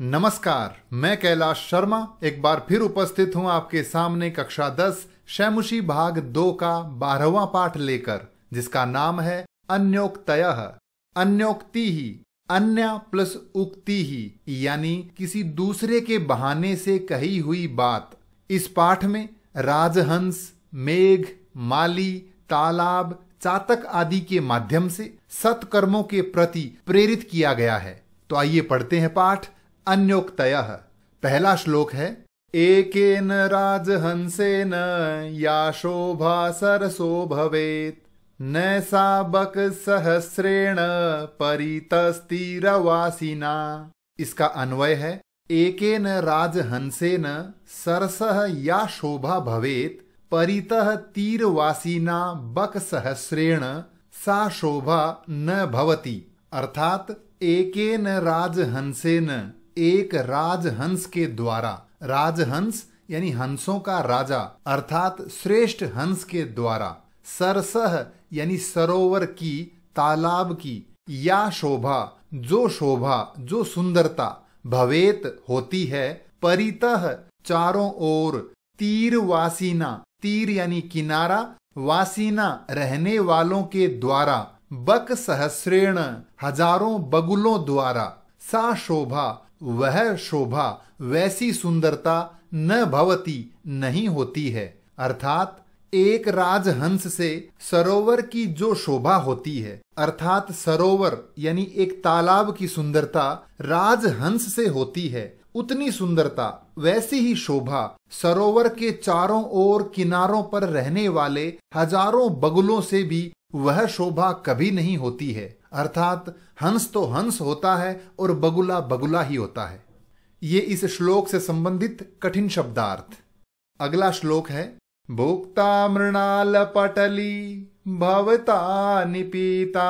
नमस्कार मैं कैलाश शर्मा एक बार फिर उपस्थित हूं आपके सामने कक्षा दस शैमुशी भाग दो का बारहवा पाठ लेकर जिसका नाम है अन्योक्तय अन्योक्ति ही अन्य प्लस उक्ति ही यानी किसी दूसरे के बहाने से कही हुई बात इस पाठ में राजहंस मेघ माली तालाब चातक आदि के माध्यम से सत्कर्मों के प्रति प्रेरित किया गया है तो आइए पढ़ते हैं पाठ अन्योक्तय पहला श्लोक है एकेन राजहंसेन या शोभा सरसो भवेत न बक सहस्रेण परितस्तीरवासिना इसका अन्वय है एकेन राजहंसेन सरस या शोभा भवेत परितः तीरवासिना बक सहस्रेण सा शोभा न भवती अर्थात एकेन राजहंसेन एक राजहंस के द्वारा राजहंस यानी हंसों का राजा अर्थात श्रेष्ठ हंस के द्वारा सरसह यानी सरोवर की तालाब की या शोभा जो शोभा जो सुंदरता भवेत होती है परितह चारों ओर तीर वासीना तीर यानी किनारा वासीना रहने वालों के द्वारा बक सहस्रेण हजारों बगुलों द्वारा सा शोभा वह शोभा वैसी सुंदरता न भवती नहीं होती है अर्थात एक राजहंस से सरोवर की जो शोभा होती है अर्थात सरोवर यानी एक तालाब की सुंदरता राजहंस से होती है उतनी सुंदरता वैसी ही शोभा सरोवर के चारों ओर किनारों पर रहने वाले हजारों बगुलों से भी वह शोभा कभी नहीं होती है अर्थात हंस तो हंस होता है और बगुला बगुला ही होता है ये इस श्लोक से संबंधित कठिन शब्दार्थ अगला श्लोक है भोक्ता मृणाल पटली भवता निपीता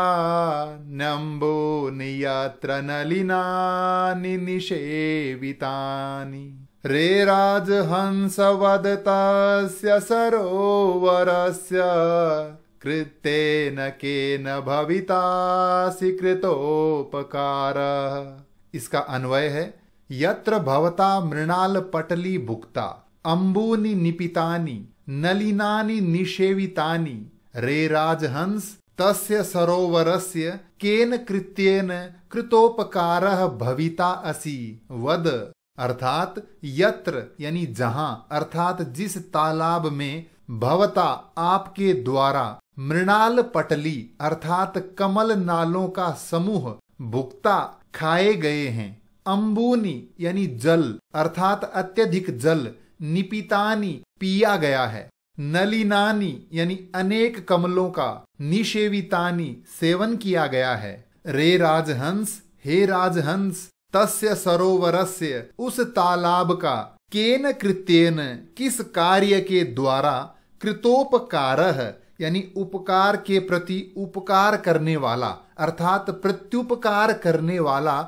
नंबो नियात्र नलिनानि निषेवितानि रे वदता सरोवर कृतेन केन भवितासि कृतोपकार इसका अन्वय है यत्र भवता मृणाल पटली भुक्ता अंबूनि निपितानि नलिनानि निषेवितानि रे राजहंस तस्य सरोवरस्य केन कृत्येन कृतोपकारः भविता असि वद अर्थात यत्र यानी जहां अर्थात जिस तालाब में भवता आपके द्वारा मृणाल पटली अर्थात कमल नालों का समूह भुक्ता खाए गए हैं अम्बूनी यानी जल अर्थात अत्यधिक जल निपितानी पिया गया है नलिनानी यानी अनेक कमलों का निषेवितानी सेवन किया गया है रे राजहंस हे राजहंस तस्य सरोवरस्य उस तालाब का केन कृत्येन किस कार्य के द्वारा कृतोपकार यानी उपकार के प्रति उपकार करने वाला अर्थात प्रत्युपकार करने वाला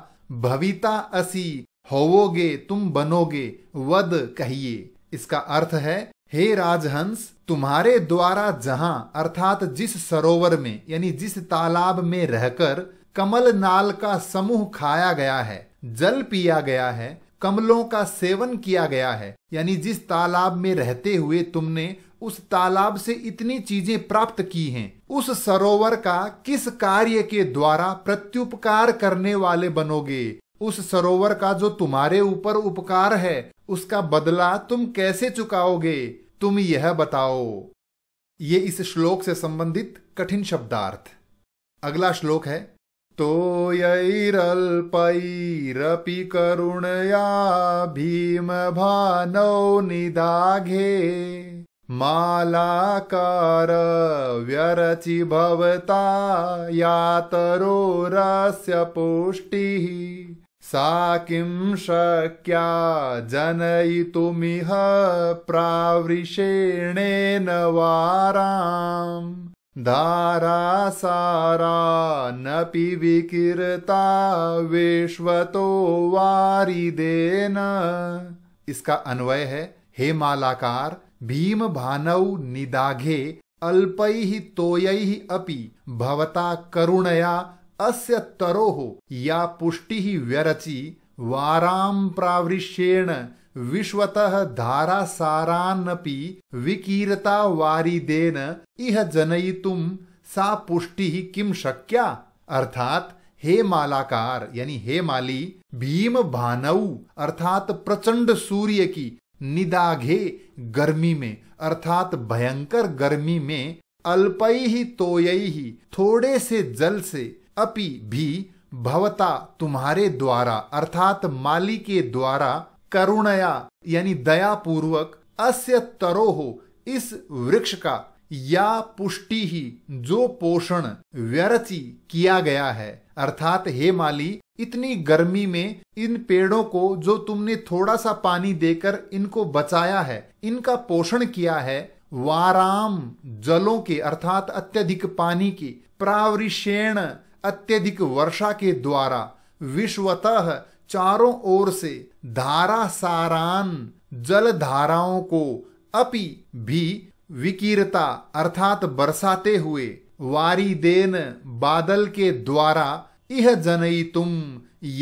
भविता असी होवोगे तुम बनोगे वद कहिए इसका अर्थ है हे राजहंस तुम्हारे द्वारा जहां अर्थात जिस सरोवर में यानी जिस तालाब में रहकर कमल नाल का समूह खाया गया है जल पिया गया है कमलों का सेवन किया गया है यानी जिस तालाब में रहते हुए तुमने उस तालाब से इतनी चीजें प्राप्त की हैं उस सरोवर का किस कार्य के द्वारा प्रत्युपकार करने वाले बनोगे उस सरोवर का जो तुम्हारे ऊपर उपकार है उसका बदला तुम कैसे चुकाओगे तुम यह बताओ ये इस श्लोक से संबंधित कठिन शब्दार्थ अगला श्लोक है तो या करुणया भीमभानौ निदाघे मालाकार व्यरचिभवता यातरोरस्य पुष्टिः सा किं शक्या जनयितुमिह प्रावृषेणेन वाराम् सारा नपि विकिरता विश्वतो वारिदेन इसका अन्वय है हे मालाकार भीम भानौ निदाघे अल्पैः तोयैः अपि भवता करुणया अस्य तरोः या पुष्टिः व्यरचि वारां प्रावृष्येण विश्वतः धारासारान्नपि विकीर्ता वारिदेन इह जनयितुं सा पुष्टिः किं शक्या अर्थात हे मालाकार यानी हे माली भीम भानऊ अर्थात प्रचंड सूर्य की निदाघे गर्मी में अर्थात भयंकर गर्मी में अल्पई ही तोयई ही थोड़े से जल से अपि भी भवता तुम्हारे द्वारा अर्थात माली के द्वारा करुणया यानी दया पूर्वक अस्य तरो हो इस वृक्ष का या पुष्टि ही जो पोषण व्यर्थी किया गया है अर्थात हे माली इतनी गर्मी में इन पेड़ों को जो तुमने थोड़ा सा पानी देकर इनको बचाया है इनका पोषण किया है वाराम जलों के अर्थात अत्यधिक पानी की प्रावृषेण अत्यधिक वर्षा के द्वारा विश्वतः चारों ओर से धारा सारान जल धाराओं को अपि भी विकीरता अर्थात बरसाते हुए वारी देन बादल के द्वारा यह जनई तुम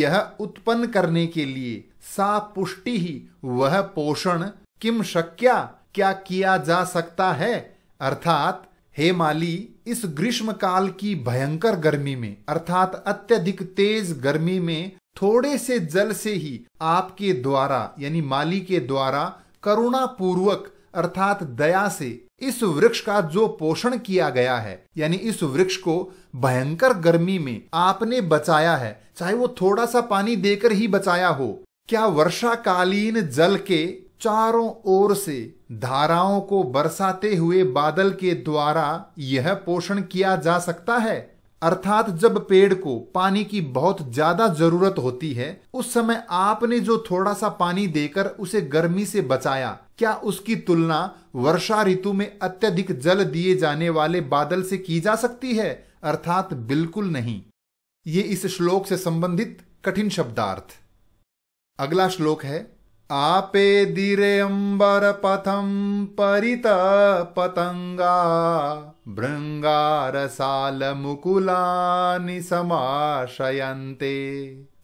यह उत्पन्न करने के लिए सा पुष्टि ही वह पोषण किम शक्या क्या किया जा सकता है अर्थात हे माली इस ग्रीष्म काल की भयंकर गर्मी में अर्थात अत्यधिक तेज गर्मी में थोड़े से जल से ही आपके द्वारा यानी माली के द्वारा करुणा पूर्वक अर्थात दया से इस वृक्ष का जो पोषण किया गया है यानी इस वृक्ष को भयंकर गर्मी में आपने बचाया है चाहे वो थोड़ा सा पानी देकर ही बचाया हो क्या वर्षाकालीन जल के चारों ओर से धाराओं को बरसाते हुए बादल के द्वारा यह पोषण किया जा सकता है अर्थात जब पेड़ को पानी की बहुत ज्यादा जरूरत होती है उस समय आपने जो थोड़ा सा पानी देकर उसे गर्मी से बचाया क्या उसकी तुलना वर्षा ऋतु में अत्यधिक जल दिए जाने वाले बादल से की जा सकती है अर्थात बिल्कुल नहीं ये इस श्लोक से संबंधित कठिन शब्दार्थ अगला श्लोक है आपे दिरे अंबर भृंगार साल भृङ्गारसालमुकुलानि समाशयन्ते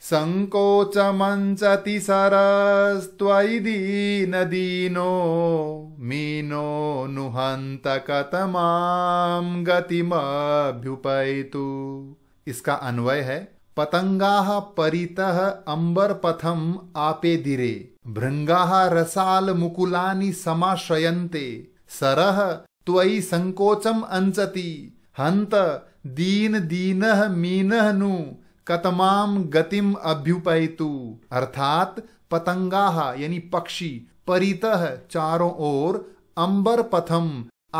सङ्कोचमञ्चति दीन दीनो मीनो नुहंत कतमां गतिमभ्युपैतु इसका अन्वय है पतंगा परितः अंबर पथम आपे दिरे भृंगा रसाल मुकुलानि समाश्रयन्ते सरह त्वयि संकोचम अंचति हंत दीन दीनह मीनह नु कतमाम गतिम अभ्युपैतु अर्थात पतंगा यानी पक्षी परितः चारों ओर अंबर पथम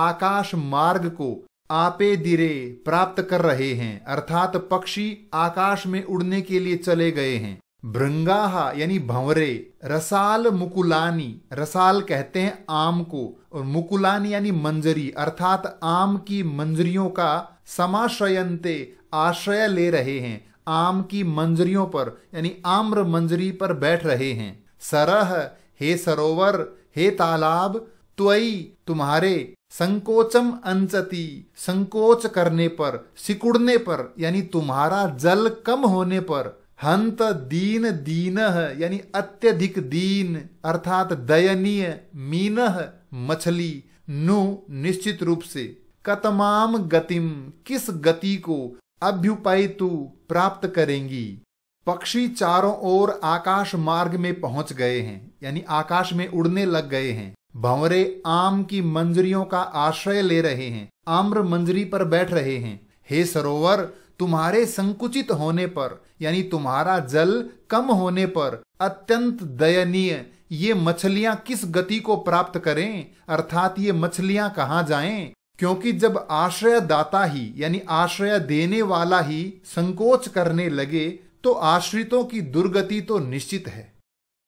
आकाश मार्ग को आपे दिरे प्राप्त कर रहे हैं अर्थात पक्षी आकाश में उड़ने के लिए चले गए हैं भृंगाहा यानी भंवरे रसाल मुकुलानी रसाल कहते हैं आम को और मुकुलानी यानी मंजरी अर्थात आम की मंजरियों का समाश्रयंते आश्रय ले रहे हैं आम की मंजरियों पर यानी आम्र मंजरी पर बैठ रहे हैं सरह हे सरोवर हे तालाब त्वई तुम्हारे संकोचम अंचति संकोच करने पर सिकुड़ने पर यानी तुम्हारा जल कम होने पर हंत दीन दीन यानी अत्यधिक दीन अर्थात दयनीय मीन मछली नु निश्चित रूप से कतमाम गतिम किस गति को अभ्युपायतु प्राप्त करेंगी पक्षी चारों ओर आकाश मार्ग में पहुंच गए हैं यानी आकाश में उड़ने लग गए हैं भंवरे आम की मंजरियों का आश्रय ले रहे हैं आम्र मंजरी पर बैठ रहे हैं हे सरोवर तुम्हारे संकुचित होने पर यानी तुम्हारा जल कम होने पर अत्यंत दयनीय ये मछलियां किस गति को प्राप्त करें अर्थात ये मछलियां कहाँ जाएं क्योंकि जब आश्रय दाता ही यानी आश्रय देने वाला ही संकोच करने लगे तो आश्रितों की दुर्गति तो निश्चित है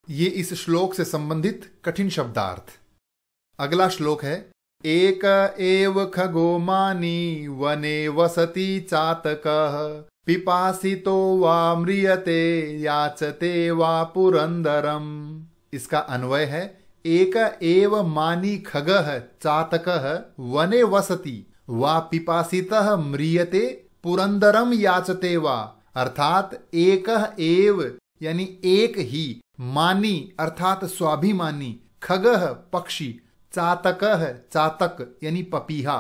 ये इस श्लोक से संबंधित कठिन शब्दार्थ अगला श्लोक है एक एव खगो मानी वने वसती चातक पिपासी तो वृयते याचते वा पुरंदरम इसका अन्वय है एक एव मानी खग चातक वने वसती वा पिपासित म्रियते पुरंदरम याचते वा अर्थात एक एव यानी एक ही मानी अर्थात स्वाभिमानी खग पक्षी चातक है चातक यानी पपीहा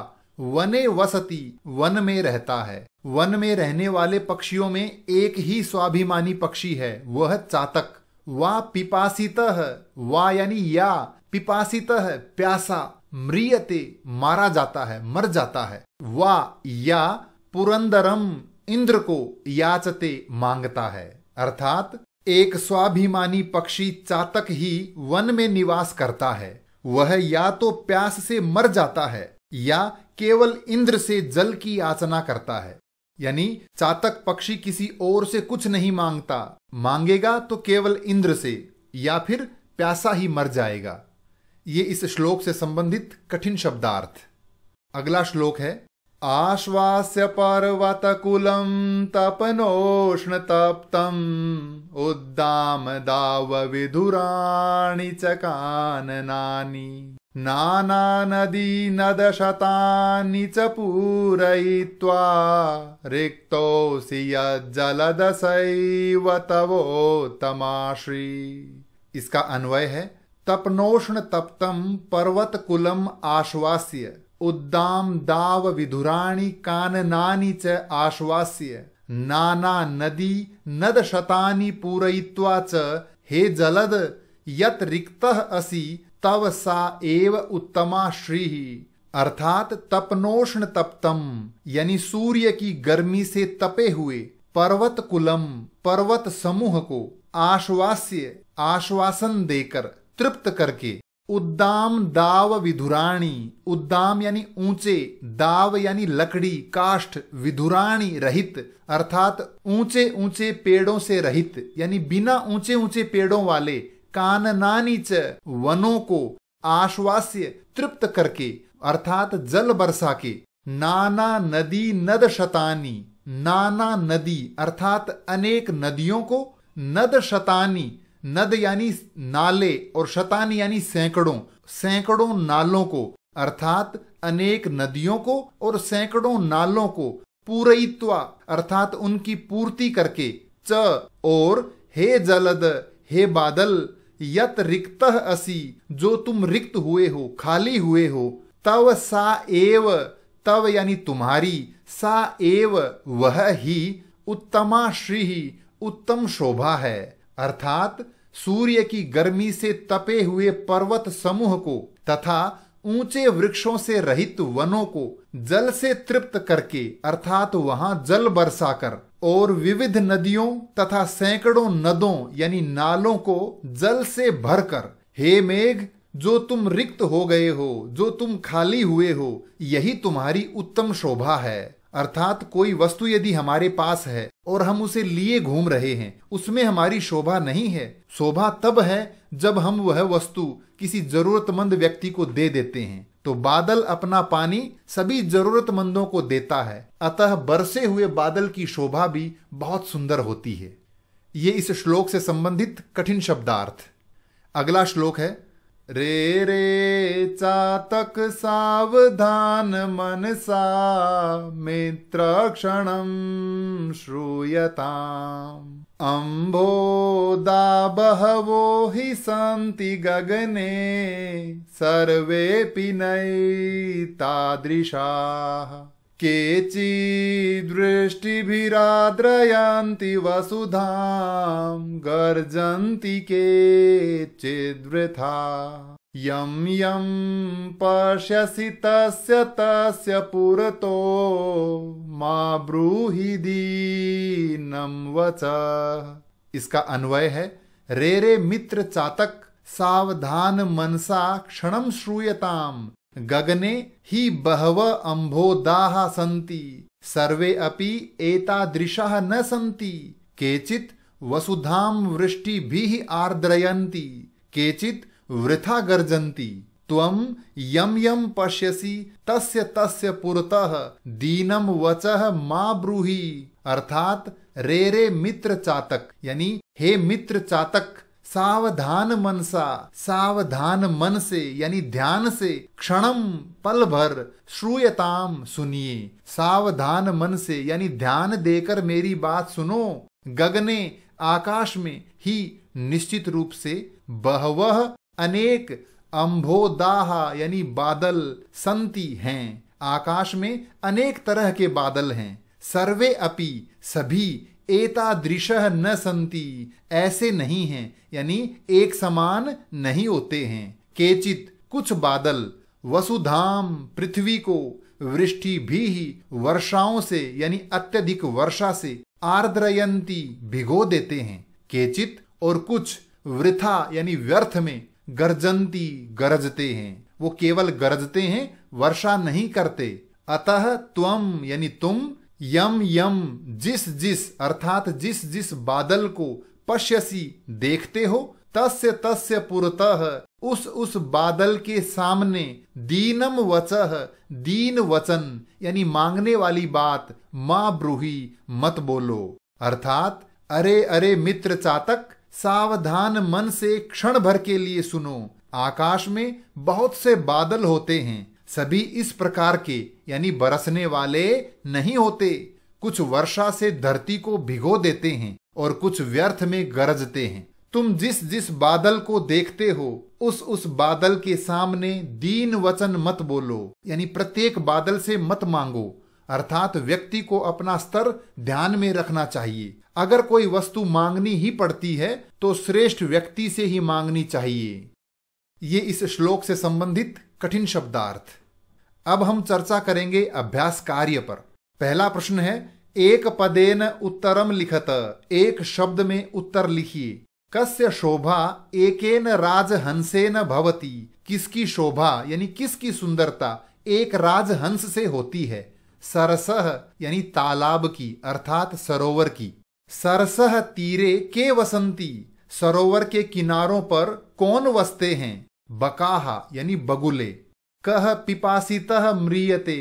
वने वसती वन में रहता है वन में रहने वाले पक्षियों में एक ही स्वाभिमानी पक्षी है वह चातक वा पिपासित वा यानी या पिपासित है प्यासा म्रियते मारा जाता है मर जाता है वा या पुरंदरम इंद्र को याचते मांगता है अर्थात एक स्वाभिमानी पक्षी चातक ही वन में निवास करता है वह या तो प्यास से मर जाता है या केवल इंद्र से जल की याचना करता है यानी चातक पक्षी किसी और से कुछ नहीं मांगता मांगेगा तो केवल इंद्र से या फिर प्यासा ही मर जाएगा ये इस श्लोक से संबंधित कठिन शब्दार्थ अगला श्लोक है आश्वास्य पर्वतकुलं तपनोष्णतप्तम् उद्दामदावविधुराणि च काननानि नानानदीनदशतानि च पूरयित्वा रिक्तोऽसि यज्जलदसैव तवोत्तमाश्री इसका अन्वय है तपनोष्ण तप्तम पर्वत कुलम आश्वास्य उद्दाम दाव विधुराणी च आश्वास्य नाना नदी नद पूरयित्वा च हे जलद यत रिक्त असी तव सा एव उत्तमा श्री अर्थात तपनोष्ण तप्तम यानी सूर्य की गर्मी से तपे हुए पर्वत कुलम पर्वत समूह को आश्वास्य आश्वासन देकर तृप्त करके उद्दाम दाव विधुराणी उद्दाम यानी ऊंचे दाव यानी लकड़ी काष्ठ विधुराणी रहित अर्थात ऊंचे ऊंचे पेड़ों से रहित यानी बिना ऊंचे ऊंचे पेड़ों वाले काननानी च वनों को आश्वास्य तृप्त करके अर्थात जल बरसा के नाना नदी नद शतानी नाना नदी अर्थात अनेक नदियों को नद शतानी नद यानी नाले और शतान यानी सैकड़ों सैकड़ों नालों को अर्थात अनेक नदियों को और सैकड़ों नालों को पूरयित्वा अर्थात उनकी पूर्ति करके च और हे जलद हे बादल यत रिक्त असी जो तुम रिक्त हुए हो खाली हुए हो तव सा एव तव यानी तुम्हारी सा एव वह ही उत्तमा श्री ही उत्तम शोभा है अर्थात सूर्य की गर्मी से तपे हुए पर्वत समूह को तथा ऊंचे वृक्षों से रहित वनों को जल से तृप्त करके अर्थात वहां जल बरसाकर और विविध नदियों तथा सैकड़ों नदों यानी नालों को जल से भरकर हे मेघ जो तुम रिक्त हो गए हो जो तुम खाली हुए हो यही तुम्हारी उत्तम शोभा है अर्थात कोई वस्तु यदि हमारे पास है और हम उसे लिए घूम रहे हैं उसमें हमारी शोभा नहीं है शोभा तब है जब हम वह वस्तु किसी जरूरतमंद व्यक्ति को दे देते हैं तो बादल अपना पानी सभी जरूरतमंदों को देता है अतः बरसे हुए बादल की शोभा भी बहुत सुंदर होती है ये इस श्लोक से संबंधित कठिन शब्दार्थ अगला श्लोक है रे रे चातक सावधान मनसा मित्रक्षणम् श्रूयताम् अम्भोदा बहवो हि सन्ति गगने सर्वेऽपि नै तादृशाः केचिदृष्टिभिराद्रयन्ति वसुधां गर्जन्ति केचिद्वृथा यं यं पश्यसि तस्य तस्य पुरतो मा ब्रूहि दीनं वच इसका अन्वय है रे रे मित्र चातक सावधान मनसा क्षणम श्रूयताम गगने हि बहव अम्भोदाः सन्ति सर्वे अपि एतादृशाः न सन्ति केचित् वसुधां वृष्टिभिः आर्द्रयन्ति केचित् वृथा गर्जन्ति त्वं यं यं पश्यसि तस्य तस्य पुरतः दीनम वचः मा ब्रूहि अर्थात रे रे मित्र चातक यानी हे मित्र चातक सावधान मनसा सावधान मन से यानी ध्यान से क्षणम पल भर श्रूयताम सुनिए सावधान मन से यानी ध्यान देकर मेरी बात सुनो गगने आकाश में ही निश्चित रूप से बहवह अनेक अम्भोदाह यानी बादल संति हैं आकाश में अनेक तरह के बादल हैं सर्वे अपि सभी एतादृश न संति ऐसे नहीं हैं यानी एक समान नहीं होते हैं केचित कुछ बादल वसुधाम पृथ्वी को वृष्टि भी ही वर्षाओं से यानी अत्यधिक वर्षा से आर्द्रयंती भिगो देते हैं केचित और कुछ वृथा यानी व्यर्थ में गर्जंती गरजते हैं वो केवल गरजते हैं वर्षा नहीं करते अतः त्वम यानी तुम यम यम जिस जिस अर्थात जिस जिस बादल को पश्यसी देखते हो तस्य तस्य पुरतः उस उस बादल के सामने दीनम वचह दीन वचन यानी मांगने वाली बात माँ ब्रूही मत बोलो अर्थात अरे अरे मित्र चातक सावधान मन से क्षण भर के लिए सुनो आकाश में बहुत से बादल होते हैं सभी इस प्रकार के यानी बरसने वाले नहीं होते कुछ वर्षा से धरती को भिगो देते हैं और कुछ व्यर्थ में गरजते हैं तुम जिस जिस बादल को देखते हो उस उस बादल के सामने दीन वचन मत बोलो यानी प्रत्येक बादल से मत मांगो अर्थात व्यक्ति को अपना स्तर ध्यान में रखना चाहिए अगर कोई वस्तु मांगनी ही पड़ती है तो श्रेष्ठ व्यक्ति से ही मांगनी चाहिए ये इस श्लोक से संबंधित कठिन शब्दार्थ अब हम चर्चा करेंगे अभ्यास कार्य पर पहला प्रश्न है एक पदेन उत्तरम लिखत एक शब्द में उत्तर लिखिए कस्य शोभा एकेन राजहंसेन भवती किसकी शोभा यानी किसकी सुंदरता एक राजहंस से होती है सरसह यानी तालाब की अर्थात सरोवर की सरसह तीरे के वसंती सरोवर के किनारों पर कौन वसते हैं बकाहा यानी बगुले कह पिपासित म्रियते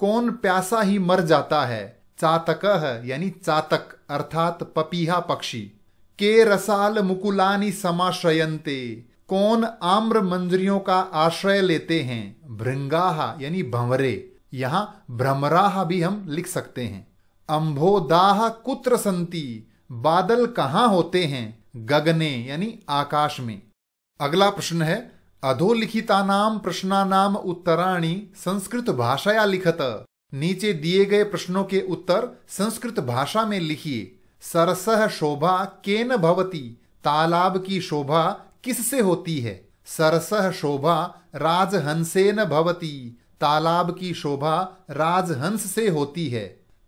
कौन प्यासा ही मर जाता है चातक यानी चातक अर्थात पपीहा पक्षी के रसाल मुकुलानी समाश्रयते कौन आम्र मंजरियों का आश्रय लेते हैं भृंगाहा यानी भंवरे यहाँ भ्रमराह भी हम लिख सकते हैं अम्भोदाह कुत्र संति बादल कहाँ होते हैं गगने यानी आकाश में अगला प्रश्न है अधोलिखितानाम प्रश्नानाम उत्तराणी संस्कृत भाषाया लिखत नीचे दिए गए प्रश्नों के उत्तर संस्कृत भाषा में लिखिए सरसह शोभा केन भवती तालाब की शोभा किससे होती है सरसह शोभा राजहंसेन भवती तालाब की शोभा राजहंस से होती है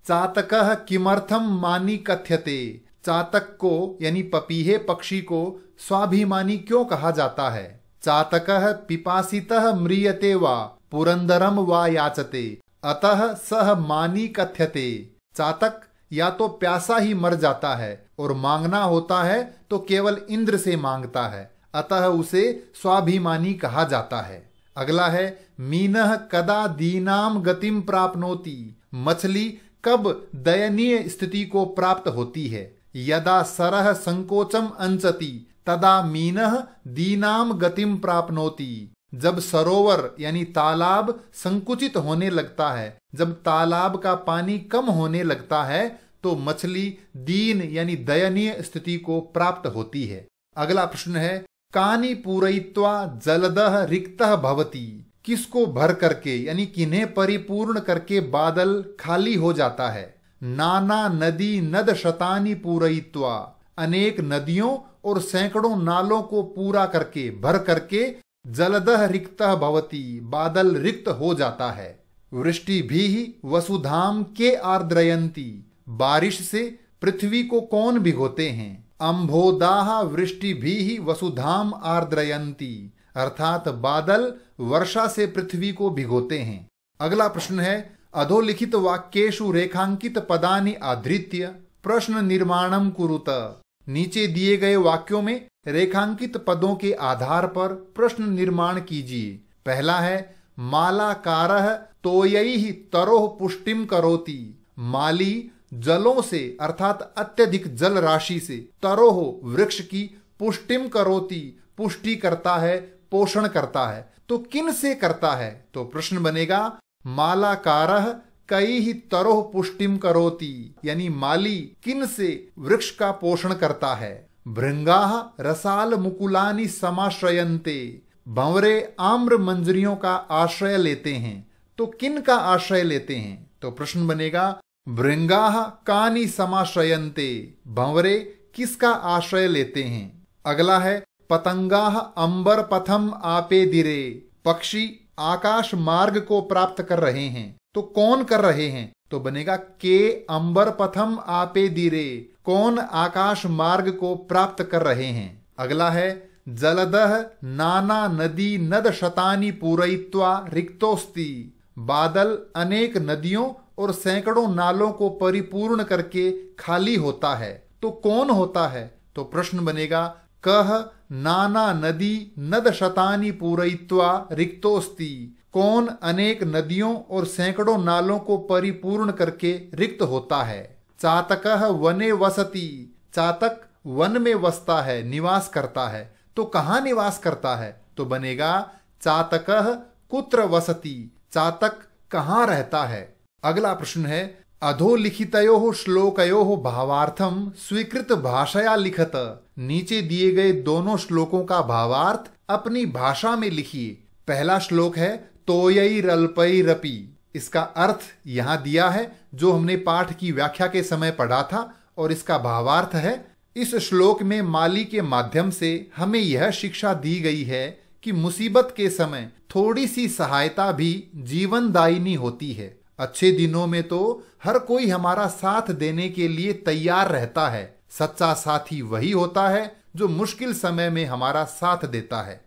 चातक किमर्थम मानी कथ्यते चातक को यानी पपीहे पक्षी को स्वाभिमानी क्यों कहा जाता है चातक पिपासी म्रियते वा पुरंदरम वा याचते अतः सह मानी कथ्यते चातक या तो प्यासा ही मर जाता है और मांगना होता है तो केवल इंद्र से मांगता है अतः उसे स्वाभिमानी कहा जाता है अगला है मीन कदा दीनाम गतिम प्राप्त मछली कब दयनीय स्थिति को प्राप्त होती है यदा सरह संकोचम अंचती तदा मीन दीनाम गतिम प्राप्नोती जब सरोवर यानी तालाब संकुचित होने लगता है जब तालाब का पानी कम होने लगता है तो मछली दीन यानी दयनीय स्थिति को प्राप्त होती है अगला प्रश्न है कानी पूरयित्वा जलदह रिक्त भवती किसको भर करके यानी किन्हें परिपूर्ण करके बादल खाली हो जाता है नाना नदी नद शतानी पूरयित्वा अनेक नदियों और सैकड़ों नालों को पूरा करके भर करके जलदह रिक्त भवती बादल रिक्त हो जाता है वृष्टि भी वसुधाम के आर्द्रयंती बारिश से पृथ्वी को कौन भिगोते हैं अम्भोदाह वृष्टि भी वसुधाम आर्द्रयंती अर्थात बादल वर्षा से पृथ्वी को भिगोते हैं अगला प्रश्न है अधोलिखित वाक्येशु रेखांकित पदानि आधृत्य प्रश्न निर्माणम कुरुत नीचे दिए गए वाक्यों में रेखांकित पदों के आधार पर प्रश्न निर्माण कीजिए पहला है मालाकार तो यही तरोह पुष्टिम करोती माली जलों से अर्थात अत्यधिक जल राशि से तरोह वृक्ष की पुष्टिम करोती पुष्टि करता है पोषण करता है तो किन से करता है तो प्रश्न बनेगा मालाकार कई ही तरोह पुष्टिम करोती यानी माली किन से वृक्ष का पोषण करता है भृंगा रसाल मुकुलानी समाश्रयते भंवरे आम्र मंजरियों का आश्रय लेते हैं तो किन का आश्रय लेते हैं तो प्रश्न बनेगा भृंगा कानी समाश्रयंते भंवरे किसका आश्रय लेते हैं अगला है पतंगा अंबर पथम आपे दिरे पक्षी आकाश मार्ग को प्राप्त कर रहे हैं तो कौन कर रहे हैं तो बनेगा के अंबर पथम आपे दीरे कौन आकाश मार्ग को प्राप्त कर रहे हैं अगला है जलदह नाना नदी नद शतानी पूरयित्वा रिक्तोस्ती बादल अनेक नदियों और सैकड़ों नालों को परिपूर्ण करके खाली होता है तो कौन होता है तो प्रश्न बनेगा कह नाना नदी नद शतानी पूरा रिक्तोस्ती कौन अनेक नदियों और सैकड़ों नालों को परिपूर्ण करके रिक्त होता है चातक वने वसती चातक वन में वसता है निवास करता है तो कहाँ निवास करता है तो बनेगा चातक कुत्र वसती चातक कहाँ रहता है अगला प्रश्न है अधोलिखितयो श्लोकयो भावार्थम स्वीकृत भाषया लिखत नीचे दिए गए दोनों श्लोकों का भावार्थ अपनी भाषा में लिखिए पहला श्लोक है तोयई रलपई रपी इसका अर्थ यहां दिया है जो हमने पाठ की व्याख्या के समय पढ़ा था और इसका भावार्थ है इस श्लोक में माली के माध्यम से हमें यह शिक्षा दी गई है कि मुसीबत के समय थोड़ी सी सहायता भी जीवनदायिनी होती है अच्छे दिनों में तो हर कोई हमारा साथ देने के लिए तैयार रहता है सच्चा साथी वही होता है जो मुश्किल समय में हमारा साथ देता है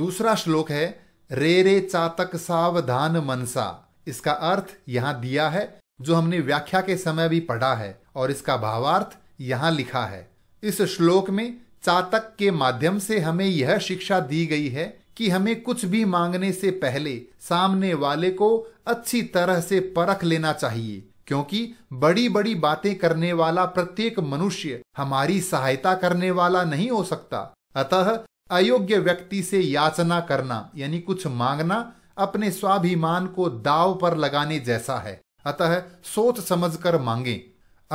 दूसरा श्लोक है रे रे चातक सावधान मनसा इसका अर्थ यहाँ दिया है जो हमने व्याख्या के समय भी पढ़ा है और इसका भावार्थ यहाँ लिखा है इस श्लोक में चातक के माध्यम से हमें यह शिक्षा दी गई है कि हमें कुछ भी मांगने से पहले सामने वाले को अच्छी तरह से परख लेना चाहिए क्योंकि बड़ी बड़ी बातें करने वाला प्रत्येक मनुष्य हमारी सहायता करने वाला नहीं हो सकता अतः अयोग्य व्यक्ति से याचना करना यानी कुछ मांगना अपने स्वाभिमान को दाव पर लगाने जैसा है अतः सोच समझकर मांगे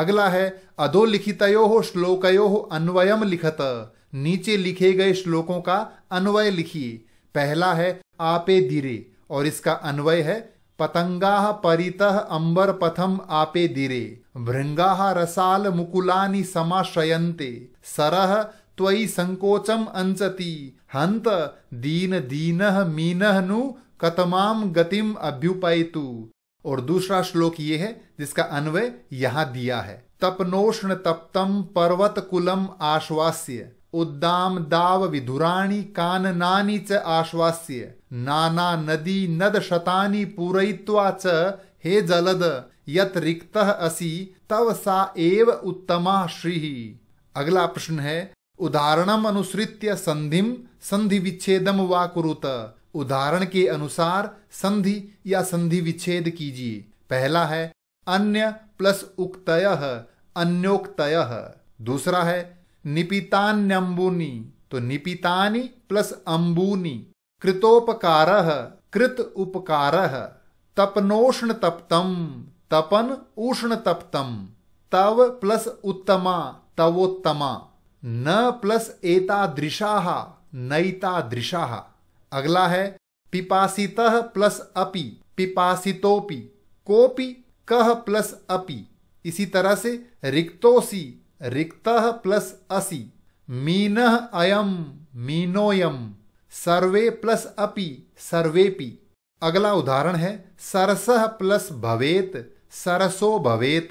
अगला है अधोलिखितयो हो श्लोकयो हो अन्वयम लिखत नीचे लिखे गए श्लोकों का अन्वय लिखिए पहला है आपे धीरे और इसका अन्वय है पतंगा परित अंबर पथम आपे धीरे भृंगा रसाल मुकुलानी समाश्रयन्ते सरह त्वयि संकोचम अंचति हंत दीन दीन मीन नु कतमाम गतिम अभ्युपयतु और दूसरा श्लोक ये है जिसका अन्वय यहाँ दिया है तपनोष्ण तप्तम पर्वत कुलम आश्वास्य उद्दाम दाव विधुराणी काननानी च आश्वास्य नाना नदी नद शतानी पूरयित्वा च हे जलद यत रिक्त असि तव सा एव उत्तमा श्री अगला प्रश्न है उदाहरणम अनुसृत्य संधिम संधि विच्छेदम वा कुरुत उदाहरण के अनुसार संधि या संधि विच्छेद कीजिए पहला है अन्य प्लस उक्तय अन्योक्तय दूसरा है निपितान्यम्बुनी तो निपितानी प्लस अम्बूनी कृतोपकार कृत उपकार तपनोष्ण तप्तम तपन उष्ण तप्तम तव प्लस उत्तमा तवोत्तमा न प्लस एतादृशाह नैतादृशाह अगला है पिपासित प्लस अपि पिपासितोपि कोपि कह प्लस अपि इसी तरह से रिक्तोसी रिक्त प्लस असि मीन अयम मीनोयम सर्वे प्लस अपि सर्वेपि अगला उदाहरण है सरस प्लस भवेत सरसो भवेत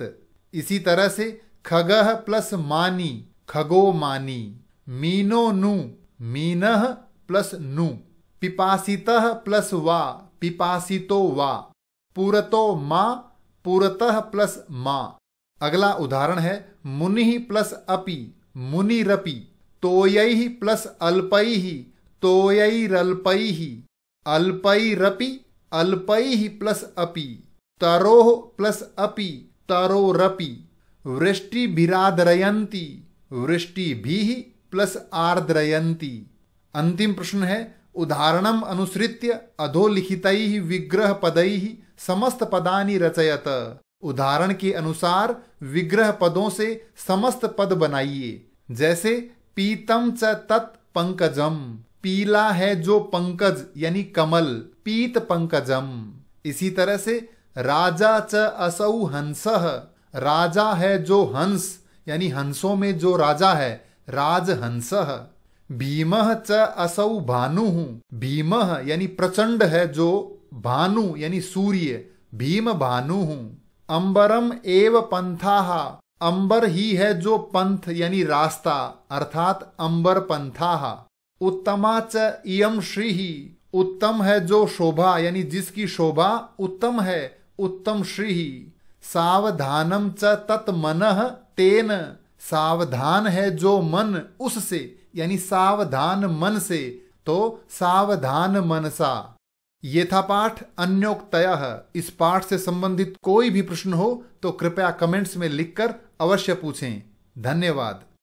इसी तरह से खगह प्लस मानी खगो मानी मीनो नु मीन प्लस नु पिपासित प्लस वा पिपासितो वा पुरतो मा पुरतः प्लस मा अगला उदाहरण है मुनि प्लस अपि मुनिरपि तोय प्लस अल्प तोयरल्पई अल्पैरपि ही प्लस अपि तरोह प्लस अपि तरोरपि वृष्टिभिरादरयंती वृष्टि भी प्लस आर्द्रयंती अंतिम प्रश्न है उदाहरणम अनुसृत्य अधोलिखित विग्रह पदई समस्त पदानी रचयत उदाहरण के अनुसार विग्रह पदों से समस्त पद बनाइए जैसे पीतम च तत् पंकजम पीला है जो पंकज यानी कमल पीत पंकजम इसी तरह से राजा च असौ हंस राजा है जो हंस यानी हंसों में जो राजा है राज हंस भीम च असौ भानु भीम यानी प्रचंड है जो भानु यानी सूर्य भीम भानु अंबरम एव पंथा अंबर ही है जो पंथ यानी रास्ता अर्थात अंबर पंथा उत्तमा च इम श्री ही उत्तम है जो शोभा यानी जिसकी शोभा उत्तम है उत्तम श्री ही सावधानम च तत् मन तेन सावधान है जो मन उससे यानी सावधान मन से तो सावधान मनसा ये था पाठ अन्योक्तय इस पाठ से संबंधित कोई भी प्रश्न हो तो कृपया कमेंट्स में लिखकर अवश्य पूछें धन्यवाद